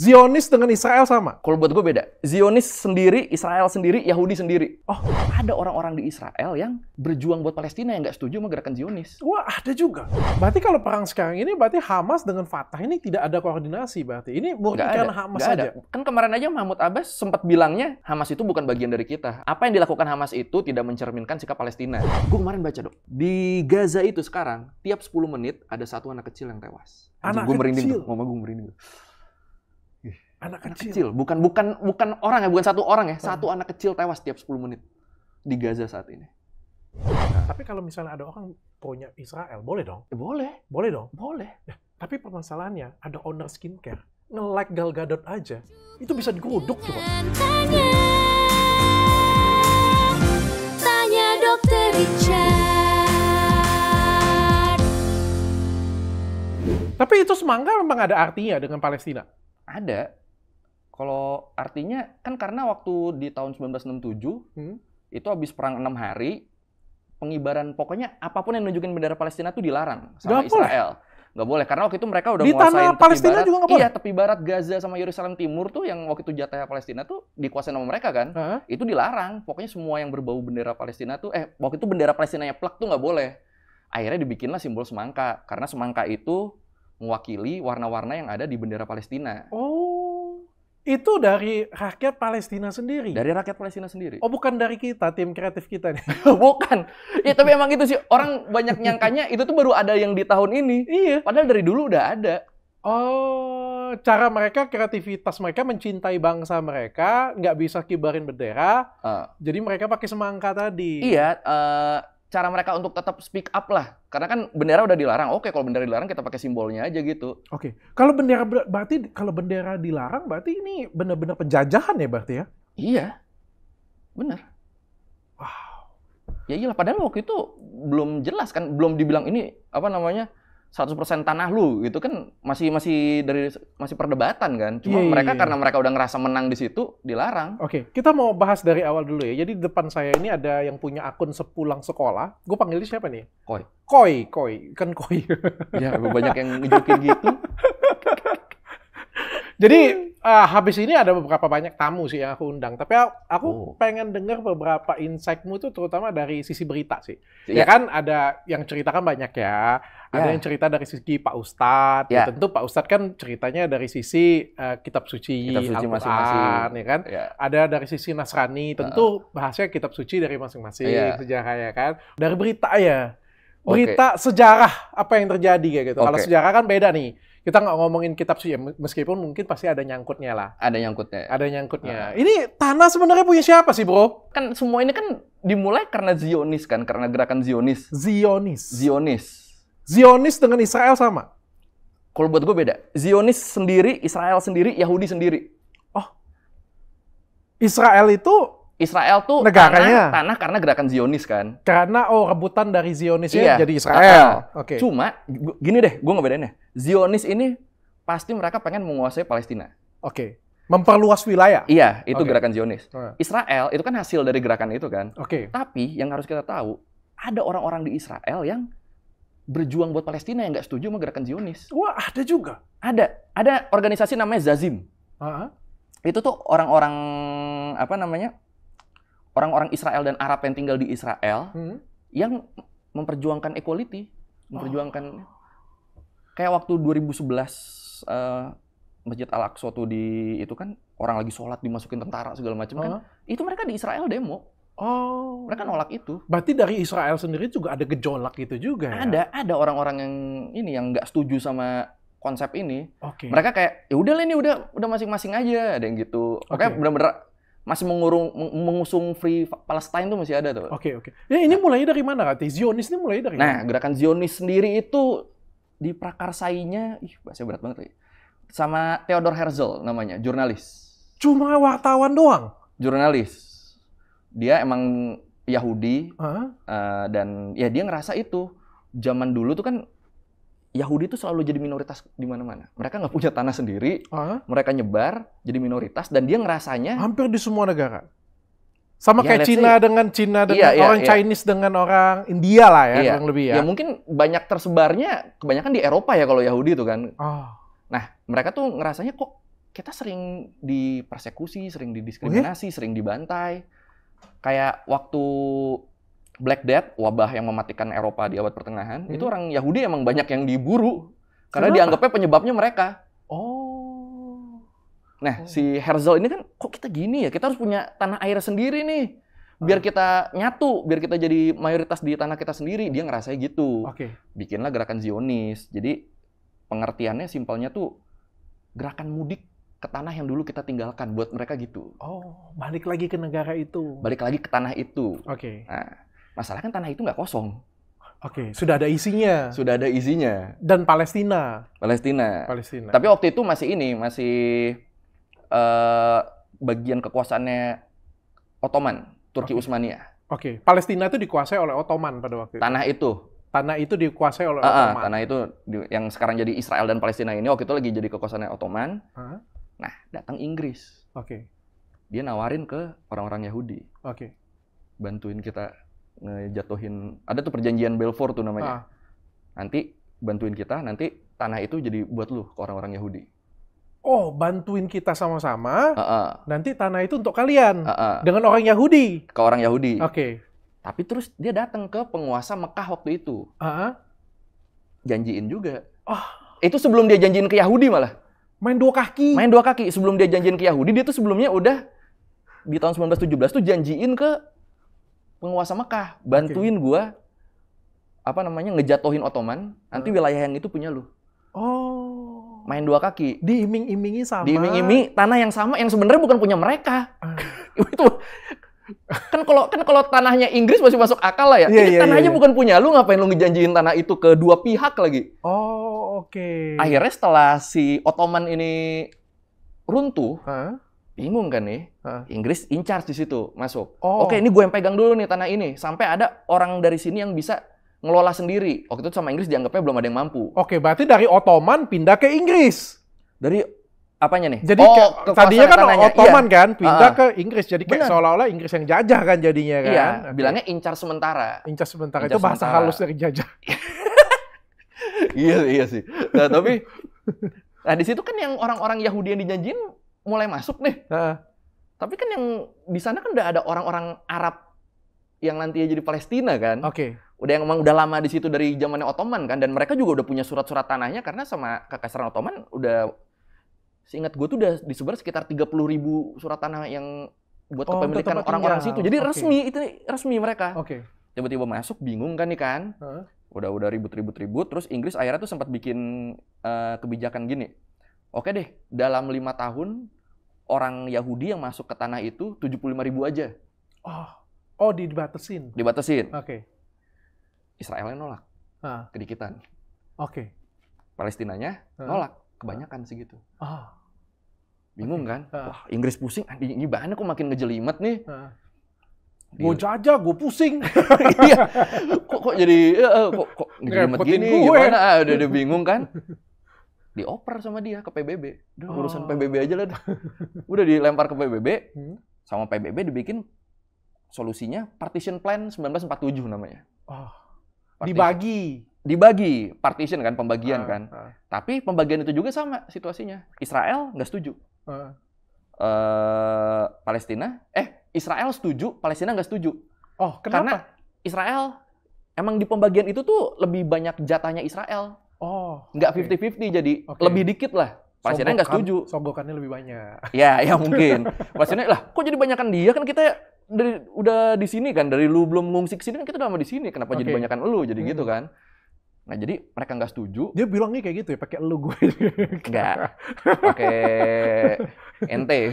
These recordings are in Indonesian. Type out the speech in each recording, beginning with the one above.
Zionis dengan Israel sama? Kalau buat gue beda. Zionis sendiri, Israel sendiri, Yahudi sendiri. Oh, ada orang-orang di Israel yang berjuang buat Palestina yang nggak setuju sama gerakan Zionis. Wah, ada juga. Berarti kalau perang sekarang ini, berarti Hamas dengan Fatah ini tidak ada koordinasi berarti. Ini murni Hamas saja. Kan kemarin aja Mahmud Abbas sempat bilangnya, Hamas itu bukan bagian dari kita. Apa yang dilakukan Hamas itu tidak mencerminkan sikap Palestina. Gue kemarin baca dok, di Gaza itu sekarang, tiap 10 menit ada satu anak kecil yang tewas. Anak gue merinding tuh, mama gue merinding tuh. Anak, kecil. kecil. Bukan bukan bukan orang ya, bukan satu orang ya, oh. satu hmm. anak kecil tewas setiap 10 menit di Gaza saat ini. Nah, tapi kalau misalnya ada orang punya Israel, boleh dong? Ya, boleh. Boleh dong? Boleh. Nah, tapi permasalahannya ada owner skincare nge-like Gal Gadot aja, itu bisa digodok tuh. Tanya, tanya dokter Richard. Tapi itu semangka memang ada artinya dengan Palestina? Ada. Kalau artinya kan karena waktu di tahun 1967 hmm? itu habis perang enam hari pengibaran pokoknya apapun yang menunjukkan bendera Palestina itu dilarang sama gak Israel. Boleh. Gak boleh karena waktu itu mereka udah di tepi Palestina barat. Juga gak iya, boleh. Iya, tepi barat Gaza sama Yerusalem Timur tuh yang waktu itu jatah Palestina tuh dikuasain sama mereka kan. Uh -huh. Itu dilarang. Pokoknya semua yang berbau bendera Palestina tuh eh waktu itu bendera Palestina yang plak tuh nggak boleh. Akhirnya dibikinlah simbol semangka karena semangka itu mewakili warna-warna yang ada di bendera Palestina. Oh. Itu dari rakyat Palestina sendiri. Dari rakyat Palestina sendiri. Oh, bukan dari kita, tim kreatif kita nih. bukan. Ya, tapi emang itu sih orang banyak nyangkanya itu tuh baru ada yang di tahun ini. Iya. Padahal dari dulu udah ada. Oh, cara mereka kreativitas mereka mencintai bangsa mereka, nggak bisa kibarin bendera. Uh. Jadi mereka pakai semangka tadi. Iya, uh, cara mereka untuk tetap speak up lah. Karena kan bendera udah dilarang. Oke, kalau bendera dilarang kita pakai simbolnya aja gitu. Oke. Kalau bendera berarti kalau bendera dilarang berarti ini benar-benar penjajahan ya berarti ya? Iya. Benar. Wow. Ya iyalah padahal waktu itu belum jelas kan, belum dibilang ini apa namanya? 100% tanah lu itu kan masih masih dari masih perdebatan kan. Cuma yeah, iya, mereka yeah, karena mereka udah ngerasa menang di situ dilarang. Oke, okay. kita mau bahas dari awal dulu ya. Jadi depan saya ini ada yang punya akun sepulang sekolah. Gue panggilnya siapa nih? Koi. Koi, Koi, kan Koi. ya, banyak yang ngejokin gitu. Jadi uh, habis ini ada beberapa banyak tamu sih yang aku undang. Tapi aku oh. pengen dengar beberapa insightmu tuh terutama dari sisi berita sih. Yeah. Ya kan ada yang ceritakan banyak ya. Ada yeah. yang cerita dari sisi Pak Ustadz. Yeah. Ya tentu Pak Ustadz kan ceritanya dari sisi uh, kitab suci, kitab suci masing-masing. ya kan. Yeah. Ada dari sisi Nasrani. Tentu uh. bahasnya kitab suci dari masing-masing yeah. sejarah ya kan. Dari berita ya berita okay. sejarah apa yang terjadi kayak gitu. Okay. Kalau sejarah kan beda nih kita nggak ngomongin kitab suci ya, meskipun mungkin pasti ada nyangkutnya lah. Ada nyangkutnya. Ada nyangkutnya. Uh. Ini tanah sebenarnya punya siapa sih, Bro? Kan semua ini kan dimulai karena Zionis kan, karena gerakan Zionis. Zionis. Zionis. Zionis dengan Israel sama. Kalau buat gue beda. Zionis sendiri, Israel sendiri, Yahudi sendiri. Oh. Israel itu Israel tuh negaranya tanah, tanah karena gerakan Zionis kan. Karena oh rebutan dari Zionis iya. jadi Israel. Ah, ah. Oke. okay. Cuma gini deh, gue ngebedainnya. Zionis ini pasti mereka pengen menguasai Palestina. Oke. Okay. Memperluas wilayah. Iya, itu okay. gerakan Zionis. Okay. Ah. Israel itu kan hasil dari gerakan itu kan. Oke. Okay. Tapi yang harus kita tahu, ada orang-orang di Israel yang berjuang buat Palestina yang nggak setuju sama gerakan Zionis. Wah, ada juga. Ada. Ada organisasi namanya Zazim. Uh -huh. Itu tuh orang-orang apa namanya? orang-orang Israel dan Arab yang tinggal di Israel hmm. yang memperjuangkan equality, memperjuangkan oh. kayak waktu 2011 uh, eh, Masjid Al-Aqsa tuh di itu kan orang lagi sholat dimasukin tentara segala macam uh kan. Itu mereka di Israel demo. Oh. Mereka nolak itu. Berarti dari Israel sendiri juga ada gejolak gitu juga ya? Ada, ada orang-orang yang ini yang nggak setuju sama konsep ini. Oke. Okay. Mereka kayak ya udah ini udah udah masing-masing aja ada yang gitu. Oke, okay. benar-benar masih mengurung mengusung free Palestine tuh masih ada tuh. Oke okay, oke. Okay. Ya ini nah, mulai dari mana nanti Zionis ini mulai dari Nah, mana? gerakan Zionis sendiri itu diprakarsainya ih bahasa berat banget ya. Sama Theodor Herzl namanya, jurnalis. Cuma wartawan doang. Jurnalis. Dia emang Yahudi huh? uh, eh, dan ya dia ngerasa itu zaman dulu tuh kan Yahudi itu selalu jadi minoritas di mana-mana. Mereka nggak punya tanah sendiri, uh mereka nyebar jadi minoritas dan dia ngerasanya hampir di semua negara. Sama ya, kayak Cina say, dengan Cina dengan iya, iya orang iya, Chinese iya. dengan orang India lah ya, iya. kurang lebih ya. Ya mungkin banyak tersebarnya kebanyakan di Eropa ya kalau Yahudi itu kan. Oh. Nah, mereka tuh ngerasanya kok kita sering dipersekusi, sering oh ya? didiskriminasi, oh, iya? sering dibantai. Kayak waktu Black Death, wabah yang mematikan Eropa di abad pertengahan, hmm. itu orang Yahudi emang banyak yang diburu karena dianggapnya penyebabnya mereka. Oh. Nah, oh. si Herzl ini kan kok kita gini ya? Kita harus punya tanah air sendiri nih. Biar ah. kita nyatu, biar kita jadi mayoritas di tanah kita sendiri. Dia ngerasa gitu. Oke. Okay. Bikinlah gerakan Zionis. Jadi pengertiannya simpelnya tuh gerakan mudik ke tanah yang dulu kita tinggalkan buat mereka gitu. Oh, balik lagi ke negara itu. Balik lagi ke tanah itu. Oke. Okay. Nah, Masalah kan tanah itu nggak kosong. Oke, okay, sudah ada isinya. Sudah ada isinya. Dan Palestina. Palestina. Palestina. Tapi waktu itu masih ini, masih uh, bagian kekuasaannya Ottoman, Turki okay. Utsmania. Oke, okay. Palestina itu dikuasai oleh Ottoman pada waktu itu. Tanah itu. Tanah itu dikuasai oleh uh, Ottoman. Tanah itu yang sekarang jadi Israel dan Palestina ini waktu itu lagi jadi kekuasaannya Ottoman. Uh. Nah, datang Inggris. Oke. Okay. Dia nawarin ke orang-orang Yahudi. Oke. Okay. Bantuin kita ngejatuhin ada tuh perjanjian Belfort tuh namanya. Ah. Nanti bantuin kita, nanti tanah itu jadi buat lu ke orang-orang Yahudi. Oh, bantuin kita sama-sama. Uh -uh. Nanti tanah itu untuk kalian uh -uh. dengan orang Yahudi. Ke orang Yahudi. Oke. Okay. Tapi terus dia datang ke penguasa Mekah waktu itu. Uh -huh. Janjiin juga. Oh. Itu sebelum dia janjiin ke Yahudi malah. Main dua kaki. Main dua kaki. Sebelum dia janjiin ke Yahudi, dia tuh sebelumnya udah di tahun 1917 tuh janjiin ke penguasa Mekah bantuin okay. gua apa namanya ngejatohin Ottoman nanti wilayah yang itu punya lu oh main dua kaki diiming-imingi sama diiming-imingi tanah yang sama yang sebenarnya bukan punya mereka ah. itu kan kalau kan kalau tanahnya Inggris masih masuk akal lah ya yeah, ini yeah, tanahnya yeah. bukan punya lu ngapain lu ngejanjiin tanah itu ke dua pihak lagi oh oke okay. akhirnya setelah si Ottoman ini runtuh huh? bingung kan nih Hah? Inggris in charge di situ masuk oh. oke ini gue yang pegang dulu nih tanah ini sampai ada orang dari sini yang bisa ngelola sendiri waktu itu sama Inggris dianggapnya belum ada yang mampu oke berarti dari Ottoman pindah ke Inggris dari apanya nih jadi oh, ke, tadinya kan tanahnya. Iya. Ottoman iya. kan pindah uh, ke Inggris jadi kayak seolah-olah Inggris yang jajah kan jadinya kan iya okay. bilangnya in charge sementara in charge sementara in charge itu bahasa halus dari jajah iya iya sih nah tapi Nah di situ kan yang orang-orang Yahudi yang dijanjin mulai masuk nih. Uh. Tapi kan yang di sana kan udah ada orang-orang Arab yang nantinya jadi Palestina kan. Oke. Okay. Udah yang emang udah lama di situ dari zamannya Ottoman kan dan mereka juga udah punya surat-surat tanahnya karena sama kekaisaran Ottoman udah seingat gue tuh udah disebar sekitar 30 ribu surat tanah yang buat oh, kepemilikan orang-orang situ. Jadi okay. resmi itu resmi mereka. Oke. Okay. Tiba-tiba masuk bingung kan nih kan. Uh. Udah udah ribut-ribut ribut terus Inggris akhirnya tuh sempat bikin uh, kebijakan gini oke deh, dalam lima tahun orang Yahudi yang masuk ke tanah itu 75 ribu aja. Oh, oh dibatasin? Dibatasin. Oke. Okay. yang nolak. Ah. Kedikitan. Oke. Okay. Palestinanya nolak. Kebanyakan segitu. Ah. Bingung okay. kan? Ah. Wah, Inggris pusing. Ini bahannya kok makin ngejelimet nih. Ah. Gue jajah, gue pusing. iya. Kok, kok jadi, uh, kok, kok ngejelimet gini? Gue. Gimana? Ah, udah, udah bingung kan? dioper sama dia ke PBB. Duh, oh. urusan PBB aja lah. Udah dilempar ke PBB, hmm. sama PBB dibikin solusinya partition plan 1947 namanya. Oh. Partition. Dibagi. Dibagi, partition kan, pembagian ah, kan. Ah. Tapi pembagian itu juga sama situasinya. Israel nggak setuju. Ah. Uh, Palestina, eh Israel setuju, Palestina nggak setuju. Oh, kenapa? Karena Israel emang di pembagian itu tuh lebih banyak jatahnya Israel Oh. Nggak okay. 50-50 jadi okay. lebih dikit lah. Pasiennya nggak setuju. Sogokannya lebih banyak. Ya, ya mungkin. Pasiennya lah, kok jadi banyakan dia kan kita dari udah di sini kan dari lu belum ngungsi ke sini kan kita udah lama di sini kenapa okay. jadi banyakan lu jadi gitu hmm. gitu kan nah jadi mereka nggak setuju dia bilangnya kayak gitu ya pakai lu gue nggak pakai ente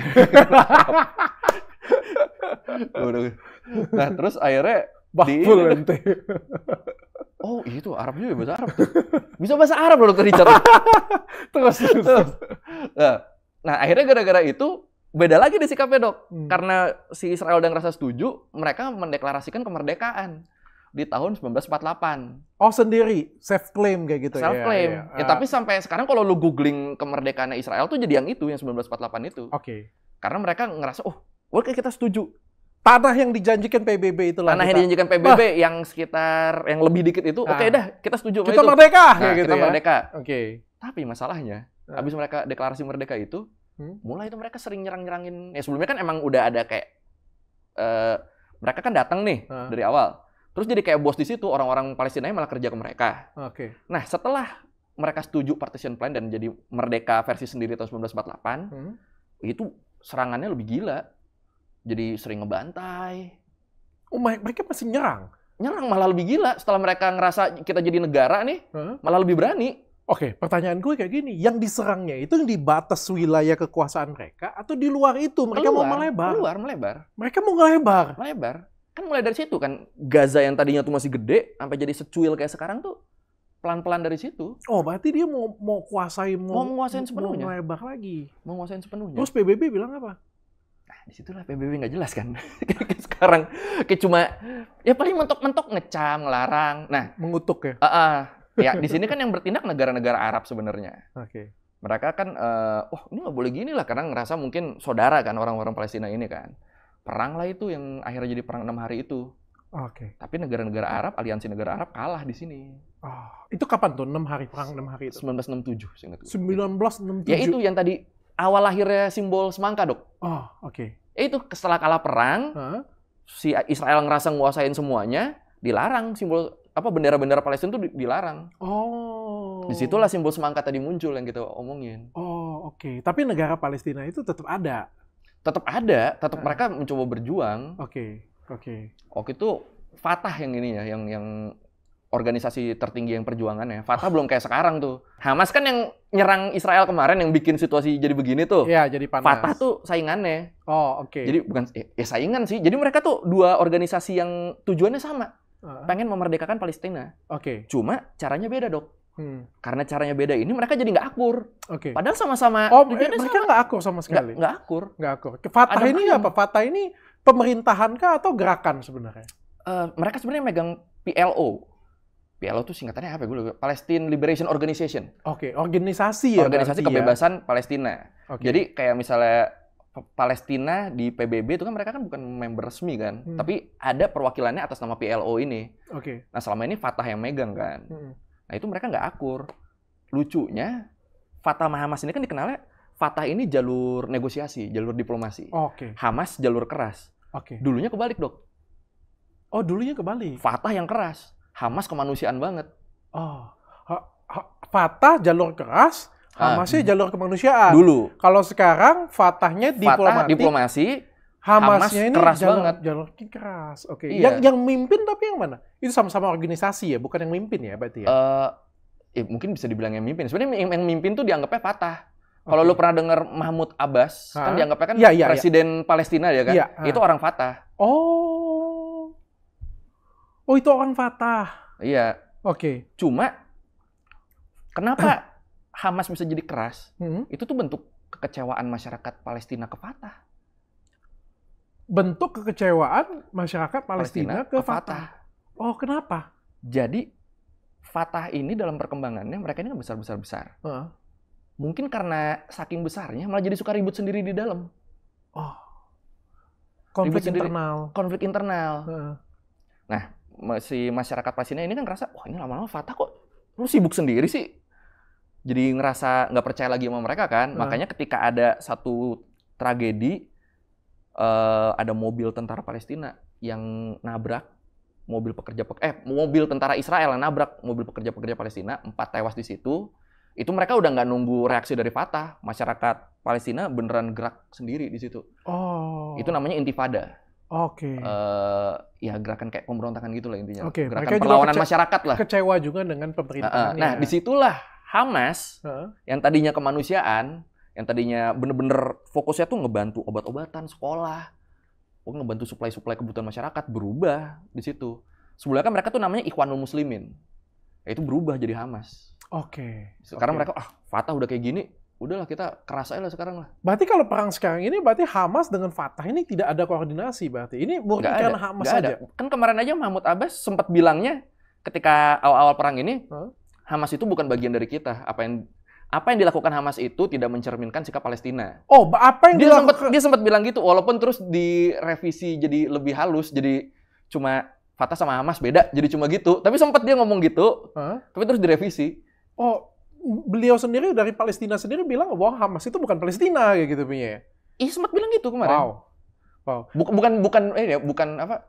nah terus akhirnya Bahful ente. Oh itu iya Arab juga bahasa Arab. Bisa bahasa Arab loh Dokter Richard. terus, terus. terus. Nah, nah, akhirnya gara-gara itu beda lagi di sikapnya dok. Hmm. Karena si Israel dan rasa setuju, mereka mendeklarasikan kemerdekaan di tahun 1948. Oh sendiri, self claim kayak gitu. Ya? Self claim. Iya, iya. Ya tapi sampai sekarang kalau lu googling kemerdekaan Israel tuh jadi yang itu yang 1948 itu. Oke. Okay. Karena mereka ngerasa oh, oke kita setuju tanah yang dijanjikan PBB itulah. Tanah kita. yang dijanjikan PBB bah. yang sekitar yang lebih dikit itu, nah. oke okay, ah. dah kita setuju kita itu. merdeka, nah, gitu kita ya. merdeka. Oke. Okay. Tapi masalahnya, nah. habis mereka deklarasi merdeka itu, hmm? mulai itu mereka sering nyerang-nyerangin. Ya sebelumnya kan emang udah ada kayak uh, mereka kan datang nih nah. dari awal. Terus jadi kayak bos di situ orang-orang Palestina malah kerja ke mereka. Oke. Okay. Nah setelah mereka setuju partition plan dan jadi merdeka versi sendiri tahun 1948, hmm? itu serangannya lebih gila jadi sering ngebantai. Oh, mereka masih nyerang? Nyerang malah lebih gila. Setelah mereka ngerasa kita jadi negara nih, huh? malah lebih berani. Oke, okay, pertanyaan gue kayak gini, yang diserangnya itu di batas wilayah kekuasaan mereka atau di luar itu mereka keluar, mau melebar? Keluar, melebar. Mereka mau melebar. Melebar. Kan mulai dari situ kan Gaza yang tadinya tuh masih gede sampai jadi secuil kayak sekarang tuh pelan-pelan dari situ. Oh, berarti dia mau mau kuasai mau, mau menguasain sepenuhnya. Mau melebar lagi. Mau menguasain sepenuhnya. Terus PBB bilang apa? disitulah PBB nggak jelas kan sekarang kayak cuma ya paling mentok-mentok ngecam ngelarang nah mengutuk ya uh, uh, ya di sini kan yang bertindak negara-negara Arab sebenarnya oke okay. mereka kan uh, oh, ini nggak boleh gini lah karena ngerasa mungkin saudara kan orang-orang Palestina ini kan perang lah itu yang akhirnya jadi perang enam hari itu Oke. Okay. Tapi negara-negara Arab, aliansi negara Arab kalah di sini. Oh, itu kapan tuh? enam hari perang, enam hari itu. 1967 seingat 1967. Ya itu yang tadi awal lahirnya simbol semangka, Dok. Oh, oke. Okay. Ya itu setelah kalah perang, huh? si Israel ngerasa nguasain semuanya, dilarang simbol apa bendera-bendera Palestina itu dilarang. Oh. Disitulah simbol semangka tadi muncul yang kita omongin. Oh, oke. Okay. Tapi negara Palestina itu tetap ada. Tetap ada, tetap uh. mereka mencoba berjuang. Oke, okay. oke. Okay. Oke itu Fatah yang ini ya, yang yang organisasi tertinggi yang perjuangan ya. Fatah belum kayak sekarang tuh. Hamas kan yang nyerang Israel kemarin yang bikin situasi jadi begini tuh. Iya, jadi panas. Fatah tuh saingannya. Oh, oke. Okay. Jadi bukan eh, ya saingan sih. Jadi mereka tuh dua organisasi yang tujuannya sama. Uh. Pengen memerdekakan Palestina. Oke. Okay. Cuma caranya beda, Dok. Hmm. Karena caranya beda ini mereka jadi nggak akur. Oke. Okay. Padahal sama-sama Oh, eh, mereka nggak akur sama sekali. Nggak akur. Nggak akur. Fatah Adam ini apa? Fatah ini pemerintahan kah atau gerakan sebenarnya? Uh, mereka sebenarnya megang PLO. PLO ya, tuh singkatannya apa? Ya? Gue lupa. Palestine Liberation Organization. Oke, okay, organisasi ya. Organisasi ya? kebebasan ya? Palestina. Okay. Jadi kayak misalnya Palestina di PBB itu kan mereka kan bukan member resmi kan, hmm. tapi ada perwakilannya atas nama PLO ini. Oke. Okay. Nah selama ini Fatah yang megang kan. Hmm. Nah itu mereka nggak akur. Lucunya Fatah sama Hamas ini kan dikenalnya Fatah ini jalur negosiasi, jalur diplomasi. Oke. Okay. Hamas jalur keras. Oke. Okay. Dulunya kebalik dok. Oh dulunya kebalik. Fatah yang keras. Hamas kemanusiaan banget. Oh, ha, Fatah jalur keras, Hamasnya ah. jalur kemanusiaan. Dulu. Kalau sekarang Fatahnya diplomasi. Fatah diplomasi. Hamasnya Hamas ini keras jalur, banget. Jalur keras. Oke. Okay. Iya. Yang yang mimpin tapi yang mana? Itu sama-sama organisasi ya, bukan yang mimpin ya berarti ya. Uh, ya mungkin bisa dibilang yang mimpin. Sebenarnya yang, yang mimpin tuh dianggapnya Fatah. Kalau okay. lu pernah dengar Mahmud Abbas, kan ha? kan dianggapnya kan ya, ya, presiden ya. Palestina ya kan? Ya, Itu orang Fatah. Oh. Oh itu orang Fatah. Iya. Oke. Okay. Cuma kenapa Hamas bisa jadi keras? Hmm. Itu tuh bentuk kekecewaan masyarakat Palestina ke Fatah. Bentuk kekecewaan masyarakat Palestina, Palestina ke, ke Fatah. Fatah. Oh kenapa? Jadi Fatah ini dalam perkembangannya mereka ini besar besar besar. Uh. Mungkin karena saking besarnya malah jadi suka ribut sendiri di dalam. Oh. Konflik internal. konflik internal. Uh. Nah, si masyarakat Palestina ini kan ngerasa wah ini lama-lama Fatah kok lu sibuk sendiri sih jadi ngerasa nggak percaya lagi sama mereka kan hmm. makanya ketika ada satu tragedi uh, ada mobil tentara Palestina yang nabrak mobil pekerja eh mobil tentara Israel yang nabrak mobil pekerja-pekerja Palestina empat tewas di situ itu mereka udah nggak nunggu reaksi dari Fatah masyarakat Palestina beneran gerak sendiri di situ oh. itu namanya intifada Oke. Okay. Uh, eh, ya gerakan kayak pemberontakan gitu lah intinya. Okay. Gerakan Mereka perlawanan masyarakat lah. Kecewa juga dengan pemerintah. Uh, uh. Nah, ya. disitulah Hamas uh. yang tadinya kemanusiaan, yang tadinya bener-bener fokusnya tuh ngebantu obat-obatan, sekolah, oh, ngebantu suplai-suplai kebutuhan masyarakat berubah di situ. Sebelumnya kan mereka tuh namanya Ikhwanul Muslimin. Ya, itu berubah jadi Hamas. Oke. Okay. Sekarang okay. mereka ah Fatah udah kayak gini, udahlah kita keras aja lah sekarang lah. Berarti kalau perang sekarang ini berarti Hamas dengan Fatah ini tidak ada koordinasi berarti. Ini murni gak karena ada, Hamas saja. Kan kemarin aja Mahmud Abbas sempat bilangnya ketika awal-awal perang ini hmm? Hamas itu bukan bagian dari kita. Apa yang apa yang dilakukan Hamas itu tidak mencerminkan sikap Palestina. Oh, apa yang dia dilakukan... sempat dia sempat bilang gitu walaupun terus direvisi jadi lebih halus jadi cuma Fatah sama Hamas beda jadi cuma gitu. Tapi sempat dia ngomong gitu. Huh? Tapi terus direvisi. Oh, beliau sendiri dari Palestina sendiri bilang wah Hamas itu bukan Palestina kayak gitu punya. Iya sempat bilang gitu kemarin. Wow. Wow. Bukan bukan bukan eh iya, bukan apa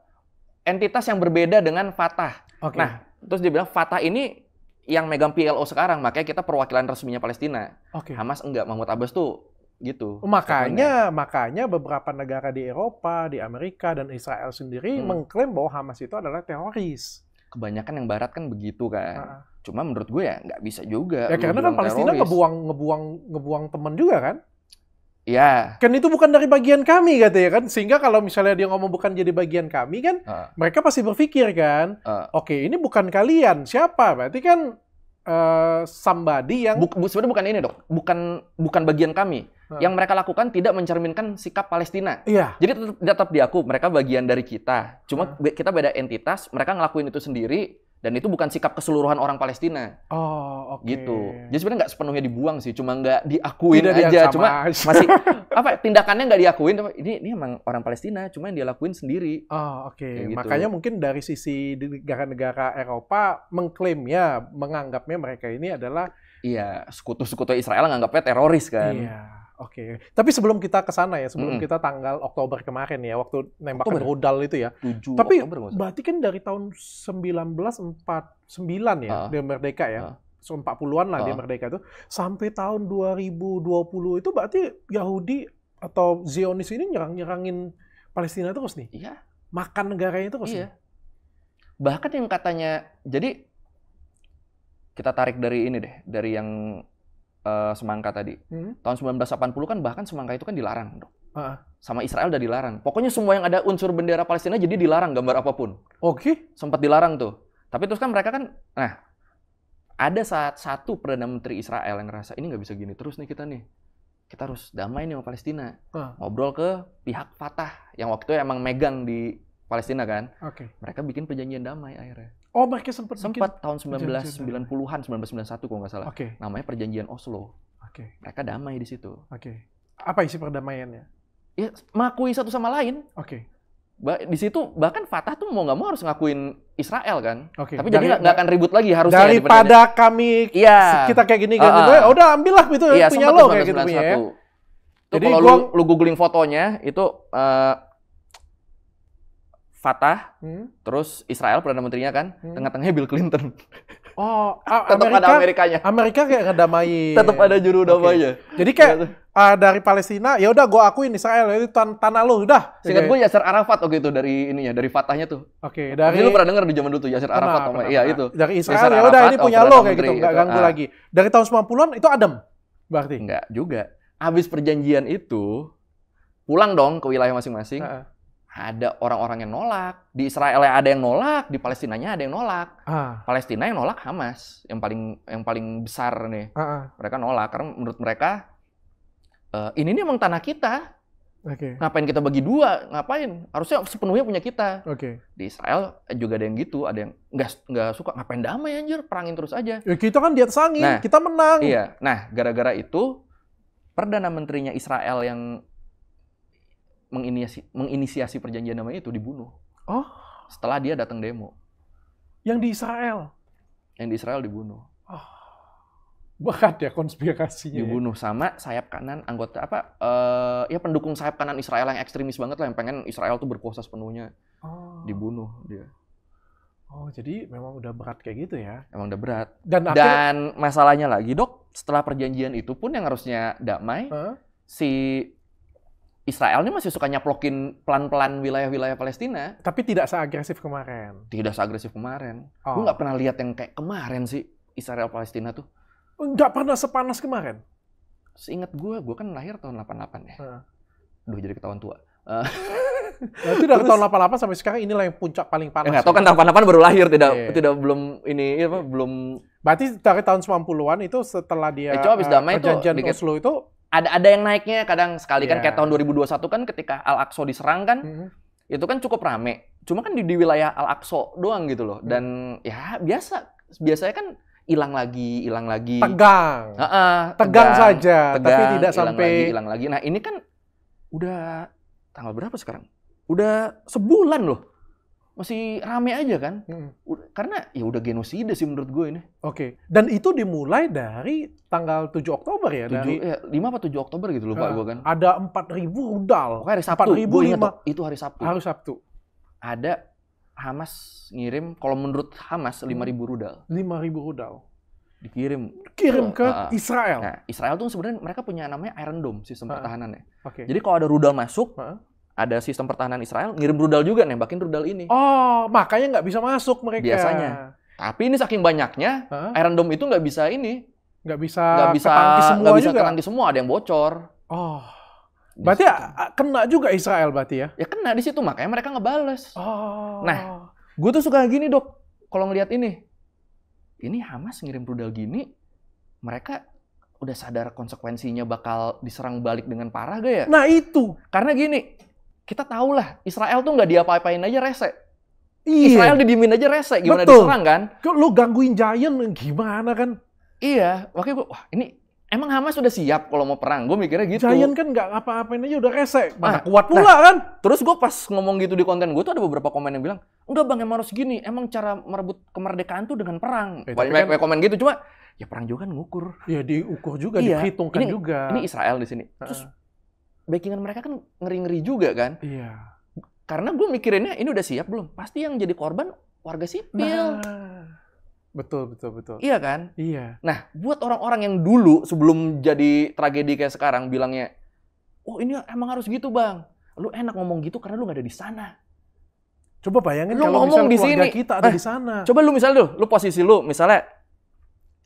entitas yang berbeda dengan Fatah. Okay. Nah, terus dia bilang Fatah ini yang megang PLO sekarang, makanya kita perwakilan resminya Palestina. Okay. Hamas enggak, Mahmud Abbas tuh gitu. Makanya, sepertinya. makanya beberapa negara di Eropa, di Amerika dan Israel sendiri hmm. mengklaim bahwa Hamas itu adalah teroris kebanyakan yang barat kan begitu kan. Uh-huh. Cuma menurut gue ya nggak bisa juga. Ya karena kan Palestina teroris. ngebuang ngebuang ngebuang teman juga kan. Iya. Kan itu bukan dari bagian kami katanya kan. Sehingga kalau misalnya dia ngomong bukan jadi bagian kami kan, uh. mereka pasti berpikir kan, uh. oke okay, ini bukan kalian, siapa? Berarti kan uh, somebody yang Buk, sebenarnya bukan ini dok, bukan bukan bagian kami. Hmm. Yang mereka lakukan tidak mencerminkan sikap Palestina. Iya. Jadi tetap, tetap di mereka bagian dari kita. Cuma hmm. kita beda entitas, mereka ngelakuin itu sendiri dan itu bukan sikap keseluruhan orang Palestina. Oh, oke. Okay. Gitu. Jadi sebenarnya nggak sepenuhnya dibuang sih, cuma nggak diakuin Tidak aja, sama. cuma masih apa tindakannya nggak diakuin. Ini ini emang orang Palestina, cuma yang dia lakuin sendiri. Oh, oke. Okay. Gitu. Makanya mungkin dari sisi negara-negara Eropa mengklaim ya, menganggapnya mereka ini adalah Iya, sekutu-sekutu Israel nganggapnya teroris kan. Iya. Oke, okay. tapi sebelum kita ke sana ya, sebelum mm. kita tanggal Oktober kemarin ya, waktu nembak Oktober. rudal itu ya. 7 tapi Oktober, berarti kan dari tahun 1949 ya, uh. dia merdeka ya. Uh. So, 40-an lah uh. dia ah. merdeka itu sampai tahun 2020 itu berarti Yahudi atau Zionis ini nyerang-nyerangin Palestina terus nih. Iya. Makan negaranya terus. Iya. Nih. Bahkan yang katanya jadi kita tarik dari ini deh, dari yang uh, semangka tadi. Hmm? Tahun 1980 kan bahkan semangka itu kan dilarang, Dok. Uh. Sama Israel udah dilarang. Pokoknya semua yang ada unsur bendera Palestina jadi dilarang gambar apapun. Oke. Okay. Sempat dilarang tuh. Tapi terus kan mereka kan nah ada saat satu perdana menteri Israel yang ngerasa ini nggak bisa gini terus nih kita nih kita harus damai nih sama Palestina uh. ngobrol ke pihak Fatah yang waktu itu emang megang di Palestina kan okay. mereka bikin perjanjian damai akhirnya Oh, mereka sempat sempat tahun 1990-an, 1991 kalau nggak salah. Okay. Namanya Perjanjian Oslo. Oke. Okay. Mereka damai di situ. Oke. Okay. Apa isi perdamaiannya? Ya, mengakui satu sama lain. Oke. Okay. di situ bahkan Fatah tuh mau nggak mau harus ngakuin Israel kan. Okay. Tapi Dari, jadi nggak akan ribut lagi harus Daripada ya, kami iya. kita kayak gini uh, ganti, uh, udah ambillah itu iya, punya lo kayak gitu punya. Ya. Tuh, jadi kalau gua... lu, lu googling fotonya itu uh, Fatah, hmm? terus Israel perdana menterinya kan, hmm? tengah-tengahnya Bill Clinton. Oh, tetap Amerika, ada Amerikanya. Amerika kayak ngedamai. tetap ada juru damainya. Okay. Jadi kayak uh, dari Palestina, ya udah gue akuin Israel itu tan tanah lo udah. Singkat okay. gue Yasser Arafat waktu itu dari ininya, dari Fatahnya tuh. Oke, okay, dari Tapi lu pernah denger di zaman dulu tuh Yasser Arafat sama iya itu. Dari Israel ya udah ini punya lo kayak gitu, nggak gitu. ganggu ah. lagi. Dari tahun 90-an itu adem. Berarti? Enggak juga. Abis perjanjian itu pulang dong ke wilayah masing-masing. Uh -uh ada orang-orang yang nolak. Di Israel ada yang nolak, di Palestina ada yang nolak. Ah. Palestina yang nolak Hamas, yang paling yang paling besar nih. uh -uh. Mereka nolak karena menurut mereka e, ini nih emang tanah kita. Okay. Ngapain kita bagi dua? Ngapain? Harusnya sepenuhnya punya kita. Okay. Di Israel juga ada yang gitu, ada yang nggak nggak suka ngapain damai anjir, perangin terus aja. Ya, kita kan di atas angin, nah, kita menang. Iya. Nah, gara-gara itu perdana menterinya Israel yang menginisiasi, menginisiasi perjanjian damai itu dibunuh. Oh. Setelah dia datang demo. Yang di Israel. Yang di Israel dibunuh. Oh. Berat ya konspirasinya. Ya. Dibunuh ya. sama sayap kanan anggota apa? Uh, ya pendukung sayap kanan Israel yang ekstremis banget lah yang pengen Israel tuh berkuasa sepenuhnya. Oh. Dibunuh dia. Oh, jadi memang udah berat kayak gitu ya? Emang udah berat. Dan, akhir... Dan masalahnya lagi, dok, setelah perjanjian itu pun yang harusnya damai, huh? si Israel ini masih suka nyaplokin pelan-pelan wilayah-wilayah Palestina. Tapi tidak seagresif kemarin. Tidak seagresif kemarin. Oh. Gue nggak pernah lihat yang kayak kemarin sih Israel Palestina tuh. Nggak pernah sepanas kemarin. Seingat gue, gue kan lahir tahun 88 ya. Uh. Duh jadi ketahuan tua. Uh. Nah, itu dari Terus, tahun 88 sampai sekarang inilah yang puncak paling panas. Enggak, eh, ya, tahu kan 88 baru lahir tidak yeah. tidak belum ini apa iya. belum Berarti dari tahun 90-an itu setelah dia eh, coba, habis eh, damai perjanjian itu, Oslo itu ada ada yang naiknya kadang sekali kan kayak iya. tahun 2021 kan ketika Al Aqsa diserang kan mm -hmm. itu kan cukup rame. Cuma kan di, di wilayah Al Aqsa doang gitu loh. Mm. Dan mm. ya biasa biasanya kan hilang lagi, hilang lagi. Tegang. Uh -uh, tegang, tegang saja, tegang, tapi tidak ilang sampai hilang lagi, hilang lagi. Nah, ini kan udah tanggal berapa sekarang? Udah sebulan loh masih rame aja kan hmm. karena ya udah genosida sih menurut gue ini oke okay. dan itu dimulai dari tanggal 7 Oktober ya 7, dari ya, 5 atau 7 Oktober gitu lupa uh, gue kan ada 4000 rudal Pokoknya hari Sabtu 4, 5... ingat itu hari Sabtu hari Sabtu ada Hamas ngirim kalau menurut Hamas 5000 hmm. rudal 5000 rudal dikirim kirim ke uh, Israel. Nah, Israel tuh sebenarnya mereka punya namanya Iron Dome sistem uh, pertahanannya. Okay. Jadi kalau ada rudal masuk, uh, ada sistem pertahanan Israel ngirim rudal juga nembakin rudal ini. Oh, makanya nggak bisa masuk mereka. Biasanya. Tapi ini saking banyaknya, huh? Iron Dome itu nggak bisa ini. Nggak bisa nggak bisa semua Nggak bisa juga. semua, ada yang bocor. Oh. Di berarti ya, kena juga Israel berarti ya? Ya kena di situ, makanya mereka ngebales. Oh. Nah, gue tuh suka gini dok, kalau ngelihat ini. Ini Hamas ngirim rudal gini, mereka udah sadar konsekuensinya bakal diserang balik dengan parah gak ya? Nah itu. Karena gini, kita tahu lah Israel tuh nggak diapa-apain aja rese. Iya. Israel didiemin aja rese, gimana Betul. diserang kan? Lo gangguin Giant gimana kan? Iya, makanya gue, wah ini emang Hamas sudah siap kalau mau perang? Gue mikirnya gitu. Giant kan nggak apa-apain aja udah rese, ah, mana nah, kuat pula nah, kan? Terus gue pas ngomong gitu di konten gue tuh ada beberapa komen yang bilang, udah bang emang harus gini, emang cara merebut kemerdekaan tuh dengan perang. Eh, banyak kan, komen gitu, cuma ya perang juga kan ngukur. Ya diukur juga, iya, diperhitungkan ini, juga. Ini Israel di sini. Terus backingan mereka kan ngeri-ngeri juga kan. Iya. Karena gue mikirinnya ini udah siap belum? Pasti yang jadi korban warga sipil. Nah, betul, betul, betul. Iya kan? Iya. Nah, buat orang-orang yang dulu sebelum jadi tragedi kayak sekarang bilangnya, oh ini emang harus gitu bang. Lu enak ngomong gitu karena lu gak ada di sana. Coba bayangin lu kalau ngomong di sini kita ada eh, di sana. Coba lu misalnya tuh, lu posisi lu misalnya